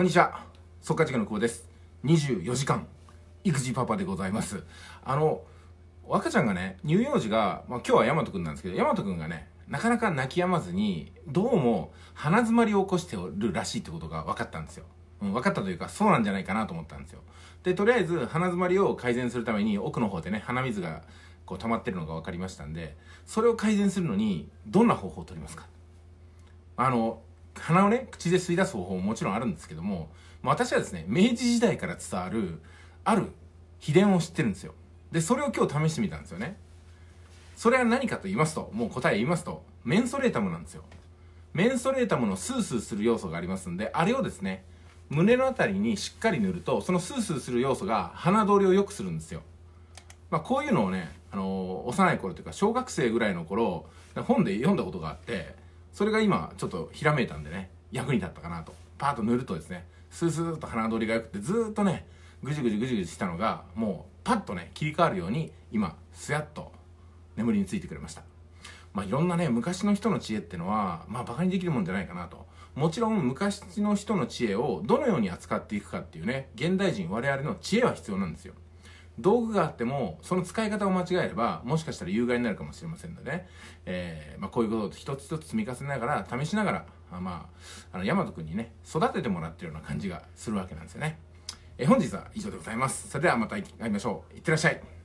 こんにちは速稼塾の久保です24時間育児パパでございますあの赤ちゃんがね乳幼児が、まあ、今日は大和くんなんですけど大和くんがねなかなか泣き止まずにどうも鼻詰まりを起こしておるらしいってことが分かったんですようん、分かったというか、そうなんじゃないかなと思ったんですよ。で、とりあえず、鼻詰まりを改善するために、奥の方でね、鼻水が、こう、溜まってるのが分かりましたんで、それを改善するのに、どんな方法を取りますかあの、鼻をね、口で吸い出す方法ももちろんあるんですけども、私はですね、明治時代から伝わる、ある秘伝を知ってるんですよ。で、それを今日試してみたんですよね。それは何かと言いますと、もう答え言いますと、メンソレータムなんですよ。メンソレータムのスースーする要素がありますんで、あれをですね、胸の辺りにしっかり塗ると、そのスースーする要素が鼻通りを良くするんですよ。まあ、こういうのをね、あのー、幼い頃というか、小学生ぐらいの頃、本で読んだことがあって、それが今ちょっとひらめいたんでね役に立ったかなとパーッと塗るとですねスースーッと鼻通りが良くてずっとねぐじぐじぐじぐじしたのがもうパッとね切り替わるように今すやっと眠りについてくれましたまあいろんなね昔の人の知恵ってのはまあバカにできるもんじゃないかなともちろん昔の人の知恵をどのように扱っていくかっていうね現代人我々の知恵は必要なんですよ道具があっても、その使い方を間違えれば、もしかしたら有害になるかもしれませんので、えー、まあ、こういうことを一つ一つ積み重ねながら、試しながら、あまあ、あの、ヤマ君にね、育ててもらってるような感じがするわけなんですよね。えー、本日は以上でございます。それではまた会いましょう。いってらっしゃい。